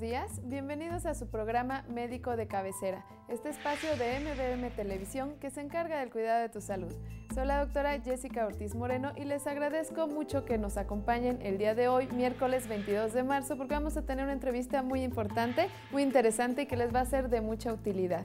días. Bienvenidos a su programa Médico de Cabecera, este espacio de MBM Televisión que se encarga del cuidado de tu salud. Soy la doctora Jessica Ortiz Moreno y les agradezco mucho que nos acompañen el día de hoy, miércoles 22 de marzo, porque vamos a tener una entrevista muy importante, muy interesante y que les va a ser de mucha utilidad.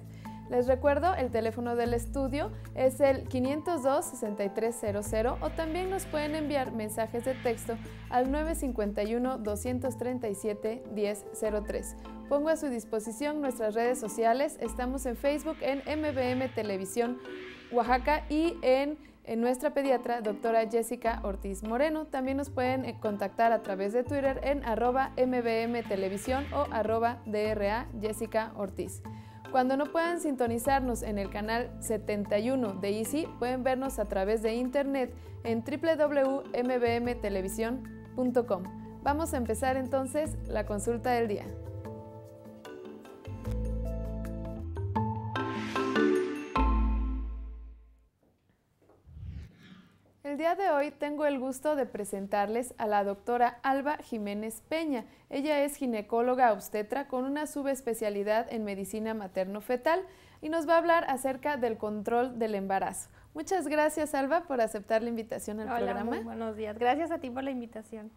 Les recuerdo, el teléfono del estudio es el 502-6300 o también nos pueden enviar mensajes de texto al 951-237-1003. Pongo a su disposición nuestras redes sociales. Estamos en Facebook en MBM Televisión Oaxaca y en en nuestra pediatra, doctora Jessica Ortiz Moreno. También nos pueden eh, contactar a través de Twitter en arroba mbm televisión o arroba DRA Jessica Ortiz. Cuando no puedan sintonizarnos en el canal 71 de Easy, pueden vernos a través de internet en www.mbmtelevisión.com. Vamos a empezar entonces la consulta del día. El día de hoy tengo el gusto de presentarles a la doctora Alba Jiménez Peña. Ella es ginecóloga obstetra con una subespecialidad en medicina materno-fetal y nos va a hablar acerca del control del embarazo. Muchas gracias, Alba, por aceptar la invitación al programa. Muy buenos días. Gracias a ti por la invitación.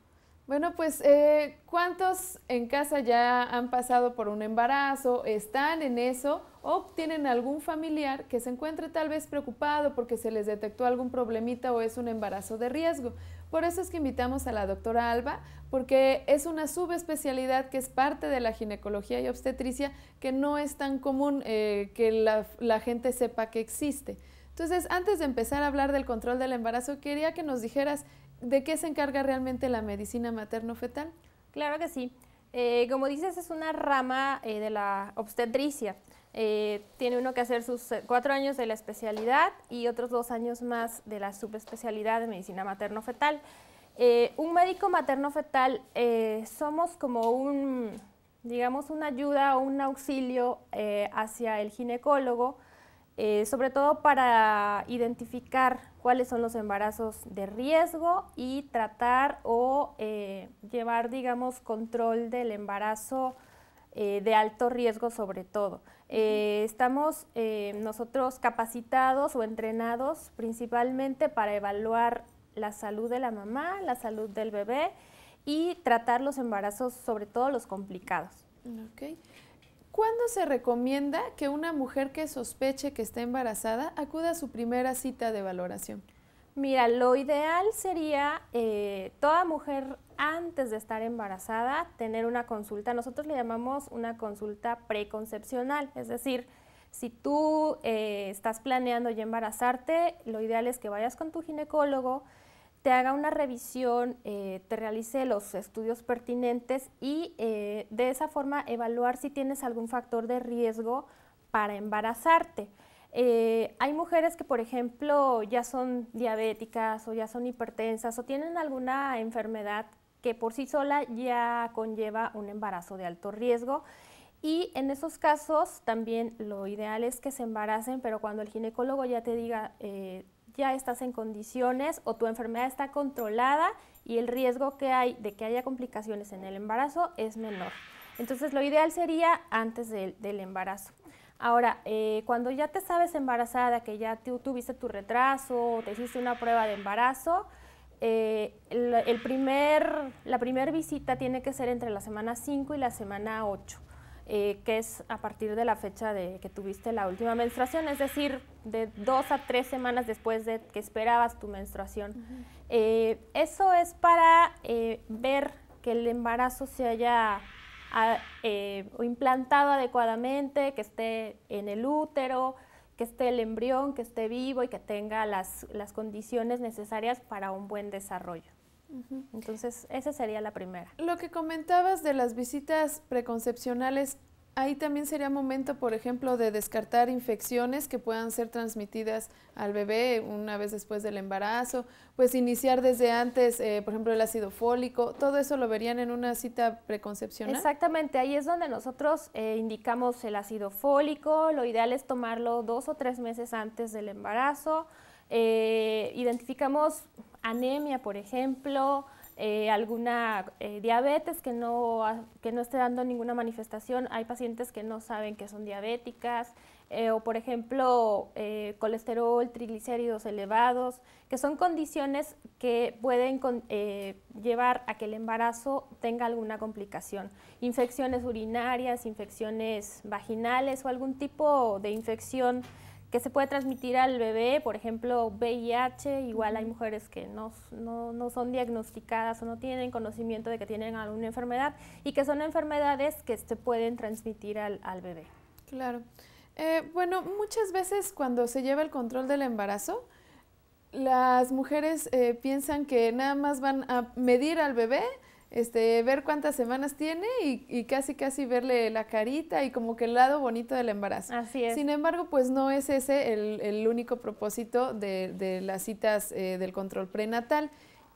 Bueno, pues, eh, ¿cuántos en casa ya han pasado por un embarazo, están en eso o tienen algún familiar que se encuentre tal vez preocupado porque se les detectó algún problemita o es un embarazo de riesgo? Por eso es que invitamos a la doctora Alba, porque es una subespecialidad que es parte de la ginecología y obstetricia que no es tan común eh, que la gente sepa que existe. Entonces, antes de empezar a hablar del control del embarazo, quería que nos dijeras de qué se encarga realmente la medicina materno-fetal. Claro que sí. Eh, como dices, es una rama eh, de la obstetricia. Eh, tiene uno que hacer sus cuatro años de la especialidad y otros dos años más de la subespecialidad de medicina materno-fetal. un médico materno-fetal somos como un, digamos, una ayuda o un auxilio hacia el ginecólogo eh, sobre todo para identificar cuáles son los embarazos de riesgo y tratar o eh, llevar, digamos, control del embarazo eh, de alto riesgo sobre todo. estamos nosotros capacitados o entrenados principalmente para evaluar la salud de la mamá, la salud del bebé y tratar los embarazos, sobre todo los complicados. Okay. ¿Cuándo se recomienda que una mujer que sospeche que está embarazada acuda a su primera cita de valoración? Mira, lo ideal sería eh, toda mujer antes de estar embarazada tener una consulta. Nosotros le llamamos una consulta preconcepcional, es decir, si tú eh, estás planeando ya embarazarte, lo ideal es que vayas con tu ginecólogo, te haga una revisión, eh, te realice los estudios pertinentes y eh, de esa forma evaluar si tienes algún factor de riesgo para embarazarte. Eh, hay mujeres que, por ejemplo, ya son diabéticas o ya son hipertensas o tienen alguna enfermedad que por sí sola ya conlleva un embarazo de alto riesgo. Y en esos casos también lo ideal es que se embaracen, pero cuando el ginecólogo ya te diga ya estás en condiciones o tu enfermedad está controlada y el riesgo que hay de que haya complicaciones en el embarazo es menor. Entonces lo ideal sería antes del embarazo. Ahora, eh, cuando ya te sabes embarazada, que ya tuviste tu retraso o te hiciste una prueba de embarazo, eh, el, primer, la primera visita tiene que ser entre la semana 5 y la semana 8. Eh, que es a partir de la fecha de que tuviste la última menstruación, es decir, de dos a tres semanas después de que esperabas tu menstruación. Eh, eso es para eh, ver que el embarazo se haya implantado adecuadamente, que esté en el útero, que esté el embrión, que esté vivo y que tenga las condiciones necesarias para un buen desarrollo. Entonces, esa sería la primera. Lo que comentabas de las visitas preconcepcionales, ahí también sería momento, por ejemplo, de descartar infecciones que puedan ser transmitidas al bebé una vez después del embarazo, pues iniciar desde antes, eh, por ejemplo, el ácido fólico, todo eso lo verían en una cita preconcepcional. Exactamente, ahí es donde nosotros eh, indicamos el ácido fólico, lo ideal es tomarlo dos o tres meses antes del embarazo, eh, identificamos anemia, por ejemplo, eh, alguna eh, diabetes ah, que no, esté dando ninguna manifestación. Hay pacientes que no saben que son diabéticas. Eh, o por ejemplo, colesterol, triglicéridos elevados, que son condiciones que pueden llevar a que el embarazo tenga alguna complicación. Infecciones urinarias, infecciones vaginales o algún tipo de infección que se puede transmitir al bebé, por ejemplo, VIH, igual hay mujeres que no, son diagnosticadas o no tienen conocimiento de que tienen alguna enfermedad y que son enfermedades que se pueden transmitir al, al bebé. Claro. Eh, bueno, muchas veces cuando se lleva el control del embarazo, las mujeres eh, piensan que nada más van a medir al bebé este, ver cuántas semanas tiene y, casi casi verle la carita y como que el lado bonito del embarazo. Así es. Sin embargo, pues no es ese el, el único propósito de, de las citas eh, del control prenatal.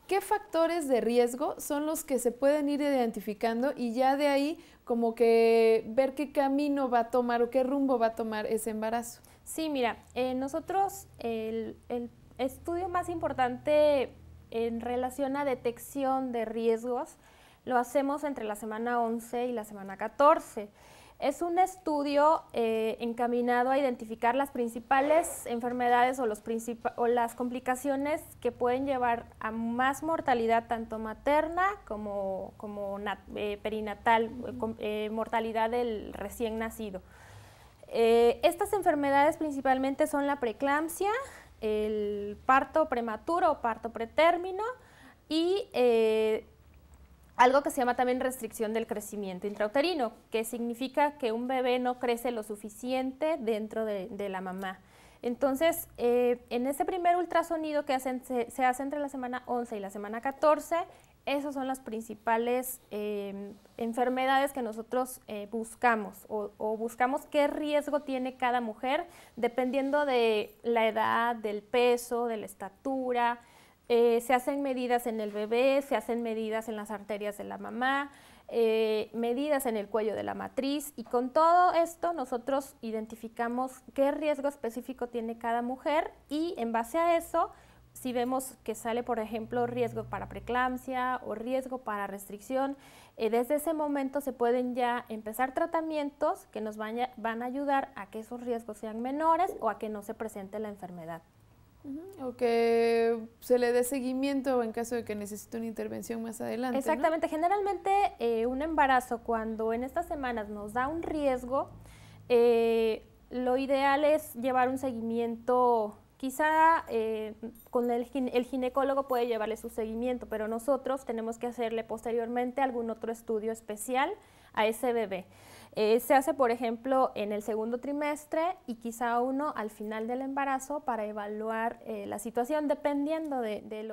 ¿Qué factores de riesgo son los que se pueden ir identificando y ya de ahí como que ver qué camino va a tomar o qué rumbo va a tomar ese embarazo? Sí, mira, eh, nosotros el, el estudio más importante en relación a detección de riesgos, lo hacemos entre la semana 11 y la semana 14. Es un estudio eh, encaminado a identificar las principales enfermedades o, los o las complicaciones que pueden llevar a más mortalidad tanto materna como, eh, perinatal, eh, mortalidad del recién nacido. estas enfermedades principalmente son la preeclampsia, el parto prematuro, o parto pretérmino y eh, algo que se llama también restricción del crecimiento intrauterino, que significa que un bebé no crece lo suficiente dentro de, la mamá. Entonces, eh, en ese primer ultrasonido que se, se, hace entre la semana 11 y la semana 14, esas son las principales em, enfermedades que nosotros eh, buscamos o, buscamos qué riesgo tiene cada mujer dependiendo de la edad, del peso, de la estatura. Eh, se hacen medidas en el bebé, se hacen medidas en las arterias de la mamá, eh, medidas en el cuello de la matriz y con todo esto nosotros identificamos qué riesgo específico tiene cada mujer y en base a eso si vemos que sale, por ejemplo, riesgo para preeclampsia o riesgo para restricción, eh, desde ese momento se pueden ya empezar tratamientos que nos van a, van a, ayudar a que esos riesgos sean menores o a que no se presente la enfermedad. O que se le dé seguimiento en caso de que necesite una intervención más adelante. Exactamente. Generalmente eh, un embarazo cuando en estas semanas nos da un riesgo, eh, lo ideal es llevar un seguimiento Quizá eh, con el, ginecólogo puede llevarle su seguimiento, pero nosotros tenemos que hacerle posteriormente algún otro estudio especial a ese bebé. Eh, se hace, por ejemplo, en el segundo trimestre y quizá uno al final del embarazo para evaluar eh, la situación, dependiendo de, de lo que...